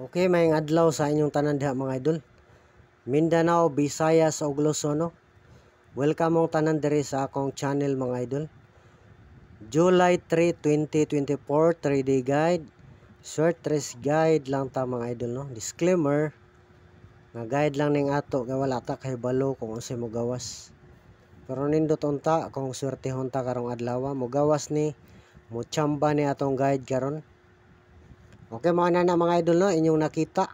Okay, may adlaw sa inyong tanan diha mga idol. Mindanao, Visayas ug Luzon. Welcome ang tanan diri sa akong channel mga idol. July 3, 2024 3D guide. Short race guide lang ta mga idol no. Disclaimer nga guide lang ning ato kay wala ta kay balo kung unsay mo gawas. Pero nindot unta kung swertehon ta karong adlaw mo gawas ni mo chamba ni atong guide karon. Okay mga nana mga idol no, inyong nakita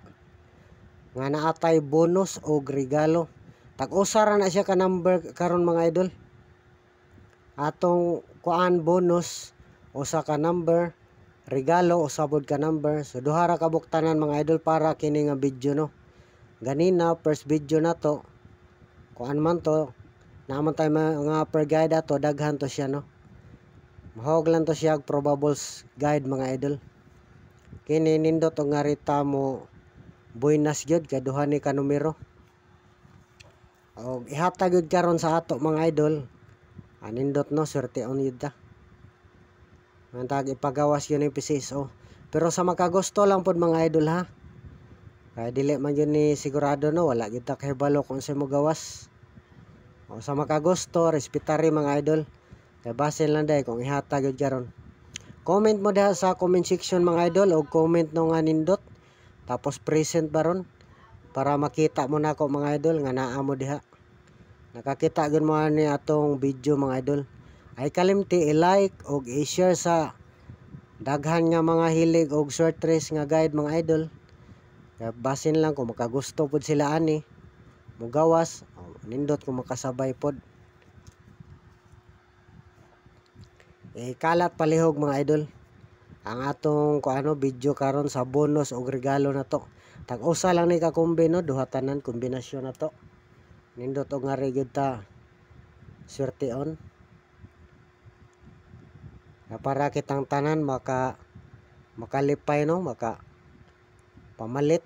nga naatay bonus o regalo. Tag-usara na siya ka number karon mga idol. Atong kuan bonus o sa ka number regalo o usabod ka number so duha ra ka buktanan mga idol para kini nga video no ganina first video na to kuan man to naman tayo mga per guide ato daghan to siya no mahog lang to siya probables guide mga idol kini nindot og ngarita mo buenas gyud kaduhan ni kanumero numero og ihatag gyud karon sa ato mga idol anindot ah, no swerte on yun ta ah. ang ipagawas yun yung PCSO oh. pero sa makagusto lang pod mga idol ha kaya dili man yun ni sigurado no wala kita kahibalo kung sa mo gawas o sa makagusto respetari mga idol kay basin lang dahil kung ihatag yun karon Comment mo diha sa comment section mga idol o comment no nga nindot. Tapos present baron para makita mo na ako mga idol nga naa mo diha. Nakakita gud mo ni atong video mga idol. Ay kalimti i-like o i-share sa daghan nga mga hilig og short race nga guide mga idol. Kaya basin lang kung makagusto pod sila ani. Mugawas, nindot kung makasabay pod. eh, kalat palihog mga idol ang atong kuano video karon sa bonus og regalo na to tag usa lang ni ka kombino duha tanan kombinasyon na to nindot og nga gyud ta swerte on na para kitang tanan maka makalipay no maka pamalit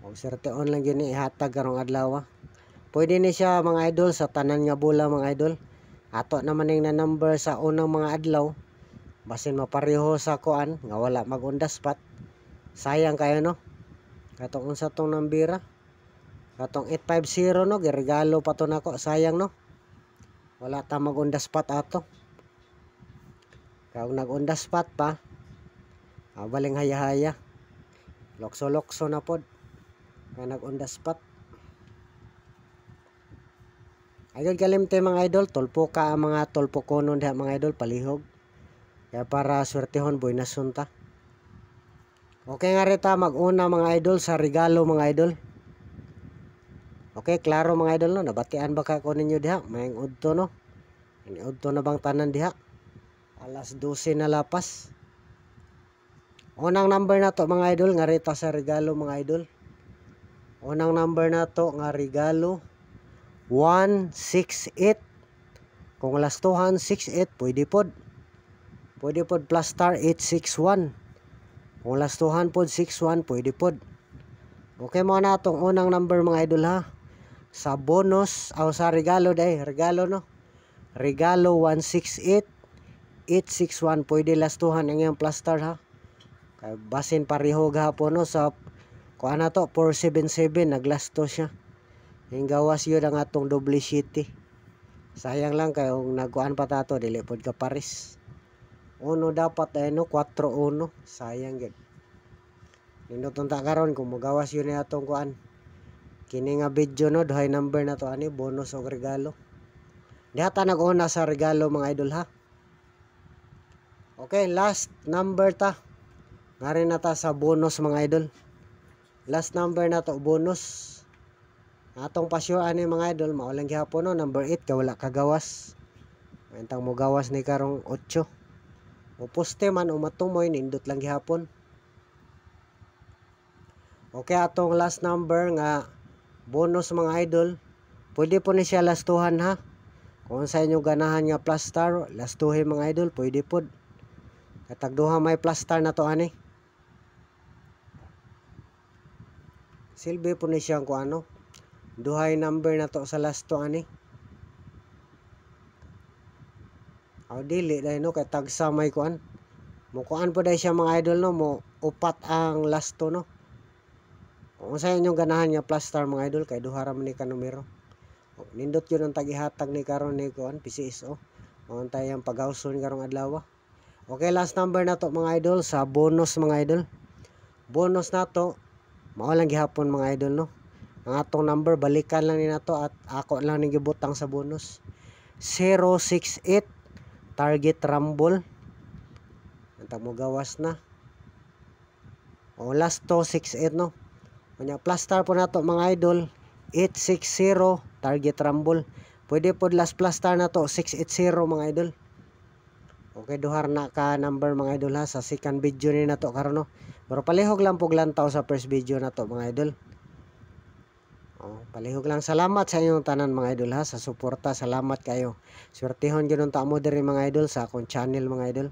og swerte on lang gyud ni ihatag karong adlaw ah. pwede ni siya mga idol sa tanan nga bola mga idol ato naman ning na number sa unang mga adlaw basin mapareho sa kuan nga wala magundas pat sayang kayo no katong unsa tong nambira ah? katong 850 no giregalo pa to nako sayang no wala ta magundas pat ato kag nagundas pat pa abaling ah, haya-haya lokso-lokso na pod nga nagundas pat Agad kalimte mga idol, tulpo ka ang mga tulpo konon diha mga idol, palihog. Kaya para swertehon boy nasunta. Okay nga rita, mag-una mga idol sa regalo mga idol. Okay, klaro mga idol no, nabatian ba ka ko ninyo diha? Mayang udto no. Ini udto na bang tanan diha? Alas 12 na lapas. Unang number na to mga idol, nga rita sa regalo mga idol. Unang number na to nga regalo 168 kung lastuhan 68 pwede pod pwede pod plus star 861 kung lastuhan pod 61 pwede pod okay mo na itong unang number mga idol ha sa bonus o oh, sa regalo day regalo no regalo 168 861 pwede lastuhan ang yung plus star ha basin pareho gahapon no sa kuha ano na to 477 naglasto siya yung gawas yun ang atong double city. Sayang lang kayo nagkuhan pa tato dili pod ka Paris. Uno dapat ay eh, no 4-1. Sayang gid. Nindutong ta karon kung magawas yun ay atong kuan. Kini nga video no duhay number na to ani bonus og regalo. Data nag-una sa regalo mga idol ha. Okay, last number ta. Nga rin na ta sa bonus mga idol. Last number na to bonus atong pasyo ani mga idol maulang gihapon no number 8 wala kagawas mentang mo gawas ni karong 8 o poste man o matumoy nindot lang gihapon okay atong last number nga bonus mga idol pwede po ni siya lastuhan ha kung sa inyo ganahan nga plus star lastuhin mga idol pwede po katagduha may plus star na to ani silbi po ni siyang kung ano duhay number na to sa last to ani aw dili dai no kay tag tagsamay kuan mo kuan po dai siya mga idol no mo upat ang last to no kung sa inyong ganahan nga plus star mga idol kay duha ra man ni ka numero nindot yun ang tagihatag ni karon ni kuan PCSO oh. Maon ang pag paghauson karong adlaw. Ah. Okay, last number na to mga idol sa bonus mga idol. Bonus na to. Mao lang gihapon mga idol no ang atong number balikan lang ni nato at ako lang ni gibutang sa bonus 068 target rumble antag mo gawas na o last to 68 no Kanya plus star po nato mga idol 860 target rumble pwede po last plus star na to 680 mga idol Okay, duhar na ka number mga idol ha sa second video ni nato karon no. Pero palihog lang pug lantaw sa first video na to mga idol. Oh, palihog lang salamat sa inyong tanan mga idol ha sa suporta salamat kayo. Suwertehon gyud unta mo diri mga idol sa akong channel mga idol.